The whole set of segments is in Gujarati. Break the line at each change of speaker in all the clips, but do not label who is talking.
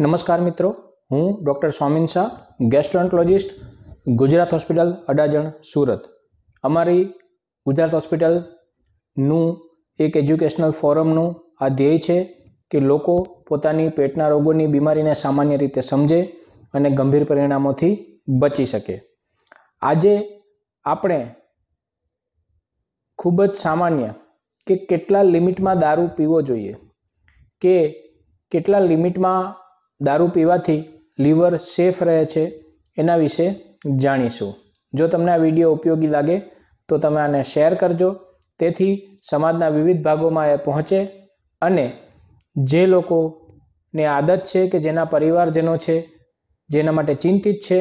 નમસ્કાર મિત્રો હું doctor Swamin Shah gastroenterologist Gujarat hospital Adajan Surat અમારી ગુજરાત હોસ્પિટલનું એક એજ્યુકેશનલ ફોરમનું આ ધ્યેય છે કે લોકો પોતાની પેટના રોગોની બીમારીને સામાન્ય રીતે સમજે અને ગંભીર પરિણામોથી બચી શકે આજે આપણે ખૂબ જ સામાન્ય કે કેટલા લિમિટમાં દારૂ પીવો જોઈએ કે કેટલા લિમિટમાં દારૂ પીવાથી લીવર સેફ રહે છે એના વિશે જાણીશું જો તમને આ વિડીયો ઉપયોગી લાગે તો તમે આને શેર કરજો તેથી સમાજના વિવિધ ભાગોમાં એ પહોંચે અને જે લોકોને આદત છે કે જેના પરિવારજનો છે જેના માટે ચિંતિત છે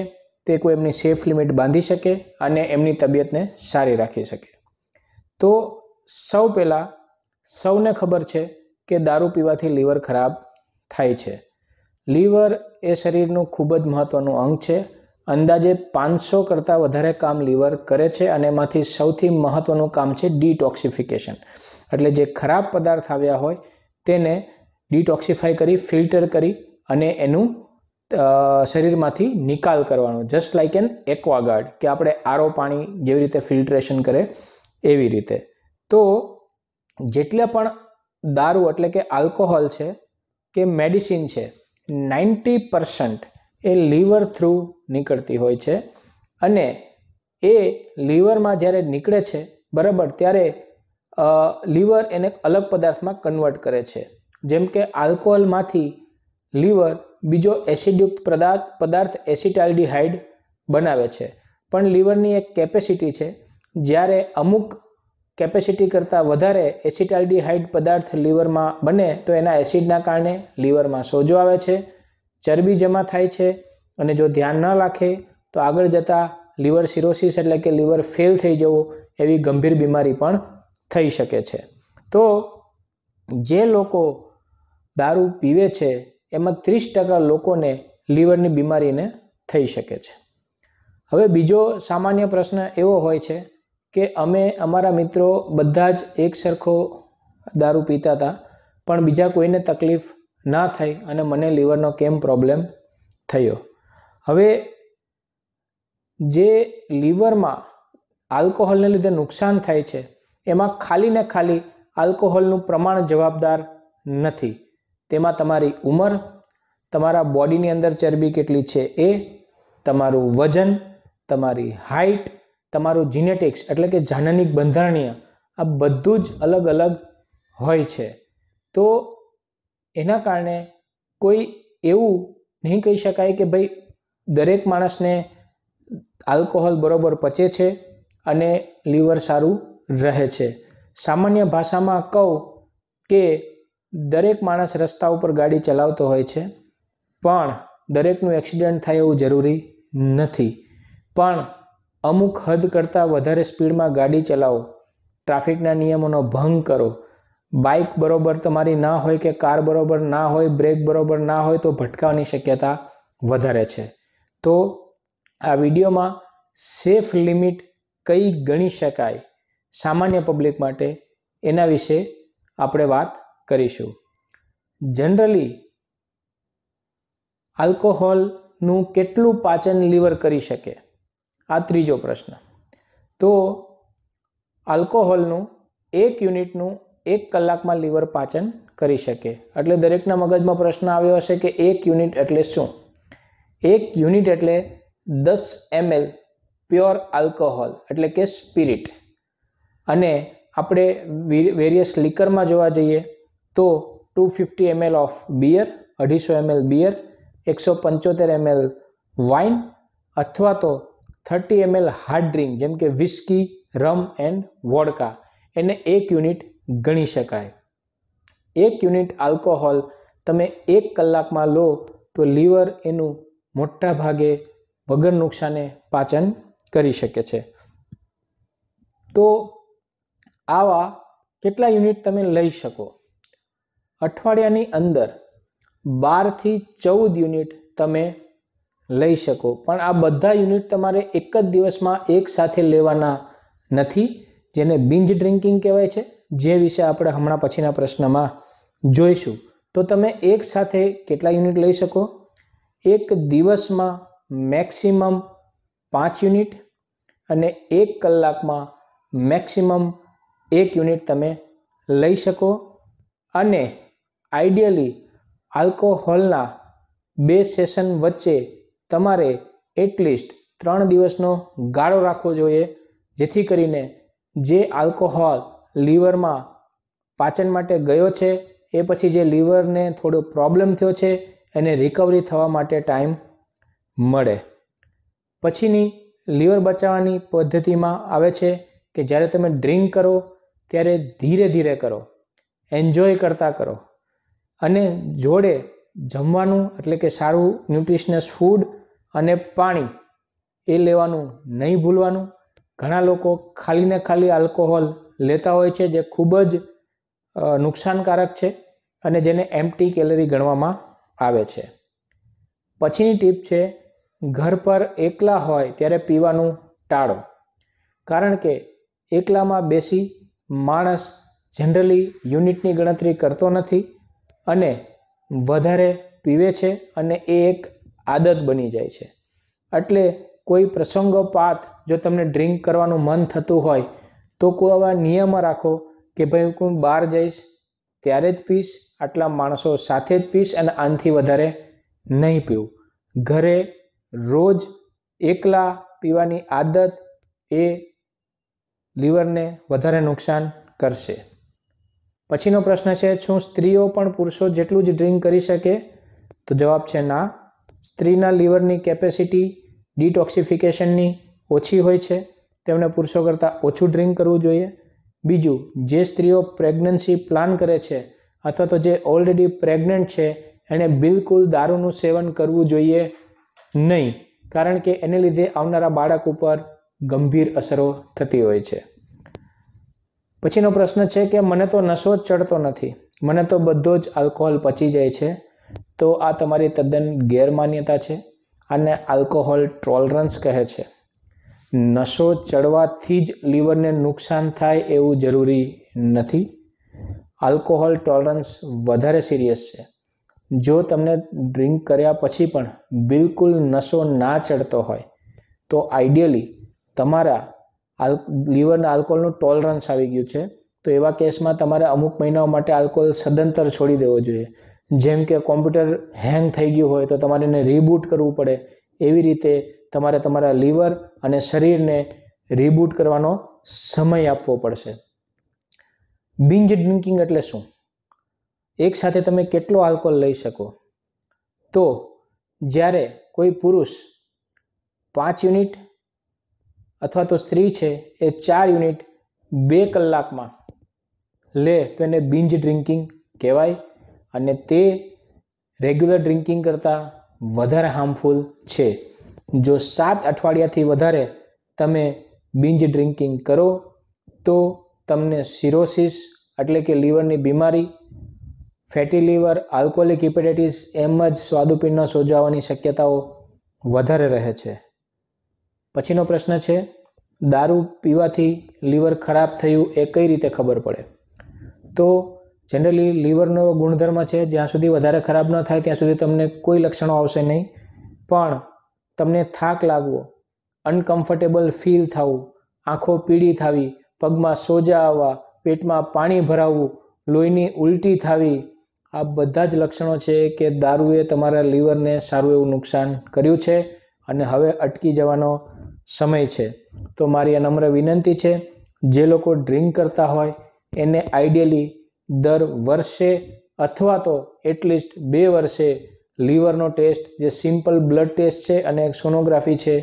તે કોઈ એમની સેફ લિમિટ બાંધી શકે અને એમની તબિયતને સારી રાખી શકે તો સૌ પહેલાં સૌને ખબર છે કે દારૂ પીવાથી લીવર ખરાબ થાય છે લીવર એ શરીરનું ખૂબ જ મહત્ત્વનું અંગ છે અંદાજે પાંચસો કરતાં વધારે કામ લીવર કરે છે અને એમાંથી સૌથી મહત્ત્વનું કામ છે ડીટોક્સિફિકેશન એટલે જે ખરાબ પદાર્થ આવ્યા હોય તેને ડિટોક્સિફાઈ કરી ફિલ્ટર કરી અને એનું શરીરમાંથી નિકાલ કરવાનો જસ્ટ લાઇક એન એક્વાગાર્ડ કે આપણે આરો પાણી જેવી રીતે ફિલ્ટરેશન કરે એવી રીતે તો જેટલા પણ દારૂ એટલે કે આલ્કોહોલ છે કે મેડિસિન છે નાઇન્ટી પરસન્ટ એ લીવર થ્રુ નીકળતી હોય છે અને એ લીવરમાં જ્યારે નીકળે છે બરાબર ત્યારે લીવર એને અલગ પદાર્થમાં કન્વર્ટ કરે છે જેમ કે આલ્કોહોલમાંથી લીવર બીજો એસિડયુક્ત પદાર્થ પદાર્થ એસિટાલ્ડિહાઇડ બનાવે છે પણ લીવરની એક કેપેસિટી છે જ્યારે અમુક કેપેસિટી કરતાં વધારે એસિટાલ્ડીહાઇડ પદાર્થ લીવરમાં બને તો એના એસિડના કારણે લીવરમાં સોજો આવે છે ચરબી જમા થાય છે અને જો ધ્યાન ન રાખે તો આગળ જતાં લીવર સિરોસિસ એટલે કે લીવર ફેલ થઈ જવું એવી ગંભીર બીમારી પણ થઈ શકે છે તો જે લોકો દારૂ પીવે છે એમાં ત્રીસ ટકા લોકોને લીવરની બીમારીને થઈ શકે છે હવે બીજો સામાન્ય પ્રશ્ન એવો હોય છે કે અમે અમારા મિત્રો બધા જ એક સરખો દારૂ પીતા હતા પણ બીજા કોઈને તકલીફ ના થઈ અને મને લીવરનો કેમ પ્રોબ્લેમ થયો હવે જે લીવરમાં આલ્કોહોલને લીધે નુકસાન થાય છે એમાં ખાલી ને ખાલી આલ્કોહોલનું પ્રમાણ જવાબદાર નથી તેમાં તમારી ઉંમર તમારા બોડીની અંદર ચરબી કેટલી છે એ તમારું વજન તમારી હાઇટ તમારું જીનેટિક્સ એટલે કે જાનનિક બંધારણીય આ બધું જ અલગ અલગ હોય છે તો એના કારણે કોઈ એવું નહીં કહી શકાય કે ભાઈ દરેક માણસને આલ્કોહોલ બરાબર પચે છે અને લીવર સારું રહે છે સામાન્ય ભાષામાં કહું કે દરેક માણસ રસ્તા ઉપર ગાડી ચલાવતો હોય છે પણ દરેકનું એક્સિડન્ટ થાય એવું જરૂરી નથી પણ અમુક હદ કરતાં વધારે સ્પીડમાં ગાડી ચલાવો ટ્રાફિકના નિયમોનો ભંગ કરો બાઇક બરાબર તમારી ના હોય કે કાર બરાબર ના હોય બ્રેક બરાબર ના હોય તો ભટકાવાની શક્યતા વધારે છે તો આ વિડીયોમાં સેફ લિમિટ કઈ ગણી શકાય સામાન્ય પબ્લિક માટે એના વિશે આપણે વાત કરીશું જનરલી આલ્કોહોલનું કેટલું પાચન લીવર કરી શકે આ ત્રીજો પ્રશ્ન તો આલ્કોહોલનું એક યુનિટનું એક કલાકમાં લીવર પાચન કરી શકે એટલે દરેકના મગજમાં પ્રશ્ન આવ્યો હશે કે એક યુનિટ એટલે શું એક યુનિટ એટલે દસ એમએલ પ્યોર આલ્કોહોલ એટલે કે સ્પિરિટ અને આપણે વેરિયસ લીકરમાં જોવા જઈએ તો two fifty ML of beer અઢીસો એમએલ બિયર એકસો પંચોતેર એમએલ વાઇન અથવા તો થર્ટી એમએલ હાર્ડ ડ્રિંક જેમ કે વિસ્કી રમ એન્ડ વોડકા એને એક યુનિટ ગણી શકાય એક યુનિટ આલ્કોહોલ તમે એક કલાકમાં લો તો લીવર એનું મોટા ભાગે વગર નુકસાને પાચન કરી શકે છે તો આવા કેટલા યુનિટ તમે લઈ શકો અઠવાડિયાની અંદર બારથી ચૌદ યુનિટ તમે લઈ શકો પણ આ બધા યુનિટ તમારે એક જ દિવસમાં એક સાથે લેવાના નથી જેને બિંજ ડ્રિંકિંગ કહેવાય છે જે વિશે આપણે હમણાં પછીના પ્રશ્નમાં જોઈશું તો તમે એક સાથે કેટલા યુનિટ લઈ શકો એક દિવસમાં મેક્સિમમ પાંચ યુનિટ અને એક કલાકમાં મેક્સિમમ એક યુનિટ તમે લઈ શકો અને આઈડિયલી આલ્કોહોલના બે સેશન વચ્ચે તમારે એટલીસ્ટ ત્રણ દિવસનો ગાળો રાખવો જોઈએ જેથી કરીને જે આલ્કોહોલ લીવરમાં પાચન માટે ગયો છે એ પછી જે લીવરને થોડો પ્રોબ્લેમ થયો છે એને રિકવરી થવા માટે ટાઈમ મળે પછીની લીવર બચાવવાની પદ્ધતિમાં આવે છે કે જ્યારે તમે ડ્રિંક કરો ત્યારે ધીરે ધીરે કરો એન્જોય કરતા કરો અને જોડે જમવાનું એટલે કે સારું ન્યુટ્રિશનસ ફૂડ અને પાણી એ લેવાનું નહીં ભૂલવાનું ઘણા લોકો ખાલીને ખાલી આલ્કોહોલ લેતા હોય છે જે ખૂબ જ નુકસાનકારક છે અને જેને એમટી કેલરી ગણવામાં આવે છે પછીની ટીપ છે ઘર પર એકલા હોય ત્યારે પીવાનું ટાળો કારણ કે એકલામાં બેસી માણસ જનરલી યુનિટની ગણતરી કરતો નથી અને વધારે પીવે છે અને એ એક આદત બની જાય છે એટલે કોઈ પ્રસંગોપાત જો તમને ડ્રિંક કરવાનું મન થતું હોય તો કોઈ આવા નિયમ રાખો કે ભાઈ હું બહાર જઈશ ત્યારે જ પીશ આટલા માણસો સાથે જ પીશ અને આનથી વધારે નહીં પીવું ઘરે રોજ એકલા પીવાની આદત એ લીવરને વધારે નુકસાન કરશે પછીનો પ્રશ્ન છે શું સ્ત્રીઓ પણ પુરુષો જેટલું જ ડ્રિંક કરી શકે તો જવાબ છે ના સ્ત્રીના લીવરની કેપેસિટી ડિટોક્સિફિકેશનની ઓછી હોય છે તેમણે પુરુષો કરતાં ઓછું ડ્રિંક કરવું જોઈએ બીજું જે સ્ત્રીઓ પ્રેગ્નન્સી પ્લાન કરે છે અથવા તો જે ઓલરેડી પ્રેગ્નન્ટ છે એણે બિલકુલ દારૂનું સેવન કરવું જોઈએ નહીં કારણ કે એને લીધે આવનારા બાળક ઉપર ગંભીર અસરો થતી હોય છે પછીનો પ્રશ્ન છે કે મને તો નશો જ ચડતો નથી મને તો બધો જ આલ્કોહોલ પચી જાય છે તો આ તમારી તદ્દન ગેરમાન્યતા છે આને આલ્કોહોલ ટોલરન્સ કહે છે નશો ચડવાથી જ લીવરને નુકસાન થાય એવું જરૂરી નથી આલ્કોહોલ ટોલરન્સ વધારે સિરિયસ છે જો તમને ડ્રિંક કર્યા પછી પણ બિલકુલ નશો ના ચડતો હોય તો આઈડિયલી તમારા આલ લીવરના આલ્કોહોલનું ટોલરન્સ આવી ગયું છે તો એવા કેસમાં તમારે અમુક મહિનાઓ માટે આલ્કોહોલ સદંતર છોડી દેવો જોઈએ જેમ કે કોમ્પ્યુટર હેંગ થઈ ગયું હોય તો તમારે એને રીબૂટ કરવું પડે એવી રીતે તમારે તમારા લીવર અને શરીરને રીબૂટ કરવાનો સમય આપવો પડશે બિંજ ડ્રિંકિંગ એટલે શું એકસાથે તમે કેટલો આલ્કોહોલ લઈ શકો તો જ્યારે કોઈ પુરુષ પાંચ યુનિટ અથવા તો સ્ત્રી છે એ ચાર યુનિટ બે કલાકમાં લે તો એને બિંજ ડ્રિંકિંગ કહેવાય અને તે રેગ્યુલર ડ્રિંકિંગ કરતાં વધારે હાર્મફુલ છે જો સાત અઠવાડિયાથી વધારે તમે બિંજ ડ્રિંકિંગ કરો તો તમને સિરોસિસ એટલે કે લીવરની બીમારી ફેટી લીવર આલ્કોહોલિક હિપેટાઇટિસ એમ જ સ્વાદુપિંડના સોજાવાની શક્યતાઓ વધારે રહે છે પછીનો પ્રશ્ન છે દારૂ પીવાથી લીવર ખરાબ થયું એ કઈ રીતે ખબર પડે તો જનરલી લીવરનો ગુણધર્મ છે જ્યાં સુધી વધારે ખરાબ ન થાય ત્યાં સુધી તમને કોઈ લક્ષણો આવશે નહીં પણ તમને થાક લાગવો અનકમ્ફર્ટેબલ ફીલ થવું આંખો પીળી થાવી પગમાં સોજા આવવા પેટમાં પાણી ભરાવવું લોહીની ઉલટી થાવી આ બધા જ લક્ષણો છે કે દારૂએ તમારા લીવરને સારું એવું નુકસાન કર્યું છે અને હવે અટકી જવાનો સમય છે તો મારી આ નમ્ર વિનંતી છે જે લોકો ડ્રિંક કરતા હોય એને આઈડિયલી દર વર્ષે અથવા તો એટલીસ્ટ બે વર્ષે લીવરનો ટેસ્ટ જે સિમ્પલ બ્લડ ટેસ્ટ છે અને એક સોનોગ્રાફી છે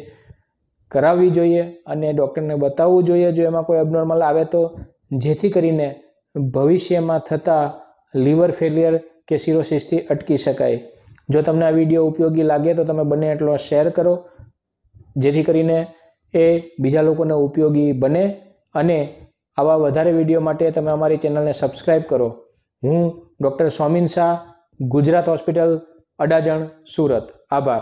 કરાવવી જોઈએ અને ડૉક્ટરને બતાવવું જોઈએ જો એમાં કોઈ અબનોર્મલ આવે તો જેથી કરીને ભવિષ્યમાં થતા લીવર ફેલિયર કે સિરોસિસથી અટકી શકાય જો તમને આ વિડીયો ઉપયોગી લાગે તો તમે બને એટલો શેર કરો જેથી કરીને એ બીજા લોકોને ઉપયોગી બને અને આવા વધારે વિડીયો માટે તમે અમારી ચેનલને સબસ્ક્રાઈબ કરો હું ડૉક્ટર સ્વામીન શાહ ગુજરાત હોસ્પિટલ અડાજણ સુરત આભાર